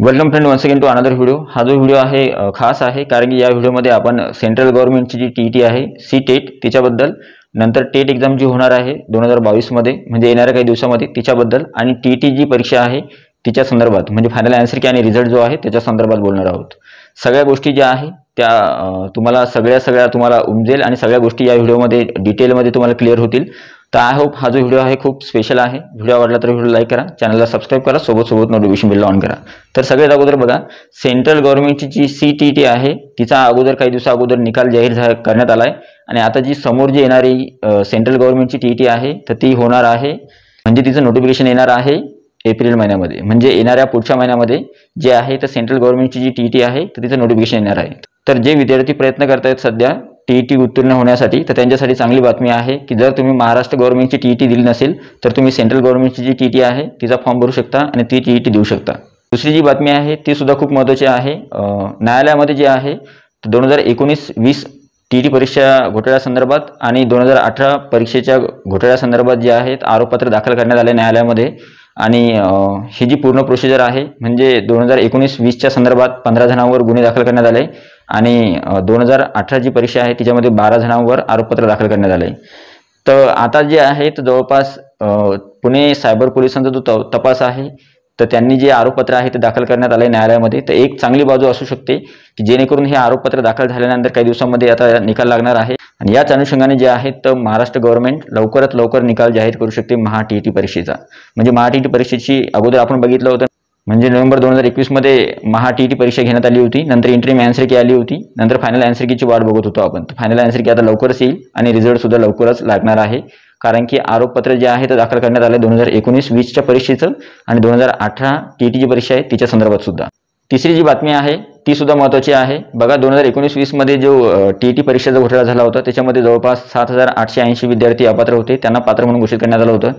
welcome friend one second to another video हा जो video आहे खास आहे कारण की या व्हिडिओमध्ये आपण सेंट्रल गव्हर्नमेंटची जी टी टी आहे सी टेट तिच्याबद्दल नंतर टेट एक्झाम जी होणार आहे दोन हजार बावीसमध्ये म्हणजे येणाऱ्या काही दिवसामध्ये तिच्याबद्दल आणि टी टी जी परीक्षा आहे तिच्या संदर्भात म्हणजे फायनल आन्सर की आणि रिझल्ट जो आहे त्याच्या संदर्भात बोलणार आहोत सगळ्या गोष्टी ज्या आहे त्या तुम्हाला सगळ्या सगळ्या तुम्हाला उमजेल आणि सगळ्या गोष्टी या व्हिडिओमध्ये डिटेलमध्ये तुम्हाला क्लिअर होतील तर आय होप हा जो व्हिडिओ आहे खूप स्पेशल आहे व्हिडिओ आवडला तर व्हिडिओ लाईक करा चॅनलला सबस्क्राईब करा सोबत सोबत नोटिफिकेशन बिल ऑन करा तर सगळ्यात अगोदर बघा सेंट्रल गव्हर्नमेंटची जी सी टी टी आहे तिचा अगोदर काही दिवसा अगोदर निकाल जाहीर झा करण्यात आला आहे आणि आता जी समोर जी येणारी सेंट्रल गव्हर्नमेंटची टी टी आहे तर ती होणार आहे म्हणजे तिचं नोटिफिकेशन येणार आहे एप्रिल महिन्यामध्ये म्हणजे येणाऱ्या पुढच्या महिन्यामध्ये जे आहे तर सेंट्रल गव्हर्नमेंटची जी टी टी आहे तर तिचं नोटिफिकेशन येणार आहे तर जे विद्यार्थी प्रयत्न आहेत सध्या टी ई टी उत्तीर्ण होण्यासाठी तर त्यांच्यासाठी चांगली बातमी आहे की जर तुम्ही महाराष्ट्र गव्हर्नमेंटची टी ई टी दिली नसेल तर तुम्ही सेंट्रल गव्हर्नमेंटची जी टी ई टी आहे तिचा फॉर्म भरू शकता आणि ती टी ई टी देऊ शकता दुसरी जी बातमी आहे ती सुद्धा खूप महत्त्वाची आहे न्यायालयामध्ये जे आहे दोन हजार एकोणीस वीस टी टी e परीक्षा घोटाळ्यासंदर्भात आणि दोन हजार अठरा परीक्षेच्या घोटाळ्यासंदर्भात जे आहेत आरोपपत्र दाखल करण्यात आले न्यायालयामध्ये आणि ही जी पूर्ण प्रोसिजर आहे म्हणजे दोन हजार एकोणीस वीसच्या संदर्भात पंधरा जणांवर गुन्हे दाखल करण्यात आले आणि दोन हजार अठरा जी परीक्षा आहे तिच्यामध्ये बारा जणांवर आरोपपत्र दाखल करण्यात आले तर आता जे आहे तर जवळपास पुणे सायबर पोलिसांचा जो तपास आहे तर त्यांनी जे आरोपपत्र आहे ते दाखल करण्यात आले न्यायालयामध्ये तर एक चांगली बाजू असू शकते की जेणेकरून हे आरोपपत्र दाखल झाल्यानंतर काही दिवसांमध्ये आता निकाल लागणार आहे आणि याच अनुषंगाने जे आहे तर महाराष्ट्र गव्हर्नमेंट लवकरात लवकर निकाल जाहीर करू शकते महा टी परीक्षेचा म्हणजे महा टी परीक्षेची अगोदर आपण बघितलं होतं म्हणजे नोव्हेंबर दोन हजार एकवीसमध्ये महा टी टी e परीक्षा घेण्यात आली होती नंतर एंट्री की आली होती नंतर फायनल कीची वाट बघत होतो आपण फायनल की आता लवकरच येईल आणि रिझल्टसुद्धा लवकरच लागणार आहे कारण की आरोपपत्र जे आहे ते दाखल करण्यात आलं दोन हजार एकोणीस वीसच्या परीक्षेचं आणि दोन हजार अठरा टी टीची e परीक्षा आहे तिच्या संदर्भात सुद्धा तिसरी जी बातमी आहे ती सुद्धा महत्त्वाची आहे बघा दोन हजार एकोणीस वीसमध्ये जो टी टी परीक्षेचा घोटाळा झाला होता त्याच्यामध्ये जवळपास सात हजार आठशे ऐंशी विद्यार्थी अपात्र होते त्यांना पात्र म्हणून घोषित करण्यात आलं होतं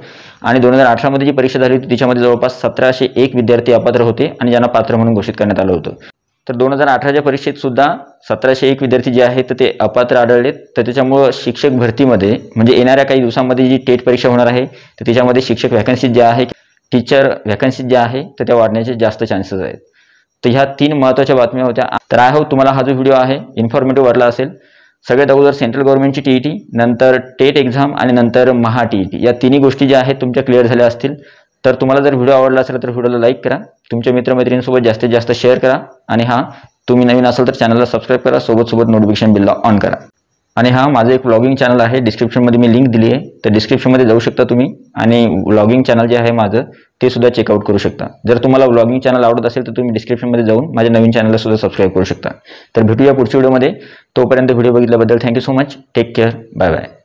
आणि दोन हजार अठरामध्ये जी परीक्षा झाली होती त्याच्यामध्ये जवळपास सतराशे एक विद्यार्थी अपात्र होते आणि ज्यांना पात्र म्हणून घोषित करण्यात आलं होतं तर दोन हजार अठराच्या परीक्षेत सुद्धा सतराशे एक विद्यार्थी जे आहेत ते अपात्र आढळलेत तर त्याच्यामुळं शिक्षक भरतीमध्ये म्हणजे येणाऱ्या काही दिवसांमध्ये जी टेट परीक्षा होणार आहे तर त्याच्यामध्ये शिक्षक व्हॅकन्सीत ज्या आहे टीचर व्हॅकन्सीत ज्या आहे तर त्या वाढण्याचे जास्त चान्सेस आहेत तर ह्या तीन महत्त्वाच्या बातम्या होत्या तर आय तुम्हाला हा जो व्हिडिओ आहे इन्फॉर्मेटिव्ह वाटला असेल सगळ्यात अगोदर सेंट्रल गव्हर्नमेंटची टी टी नंतर टेट एक्झाम आणि नंतर महा टी टी e या तिन्ही गोष्टी ज्या आहेत तुमच्या क्लिअर झाल्या असतील तर तुम्हाला जर व्हिडिओ आवडला असेल तर व्हिडिओला लाईक करा तुमच्या मित्रमैत्रिणींसोबत जास्तीत जास्त शेअर करा आणि हा तुम्ही नवीन असाल तर चॅनलला सबस्क्राईब करा सोबत सोबत नोटिफिकेशन बिलला ऑन करा आणि हा माझं एक व्लॉगिंग चॅनल आहे डिस्क्रिप्शनमध्ये मी लिंक दिली आहे तर डिस्क्रिप्शनमध्ये जाऊ शकता तुम्ही आणि व्लॉगिंग चॅनल जे आहे माझं ते सुद्धा चेकआउट करू शकता जर तुम्हाला व्लॉगिंग चॅनल आवडत असेल तर तुम्ही डिस्क्रिप्शनमध्ये जाऊन माझ्या नवीन चॅनलला सुद्धा सबस्क्राईब करू शकता तर भेटूया पुढच्या व्हिडिओमध्ये तोपर्यंत व्हिडिओ बघितल्याबद्दल thank you so much take care bye bye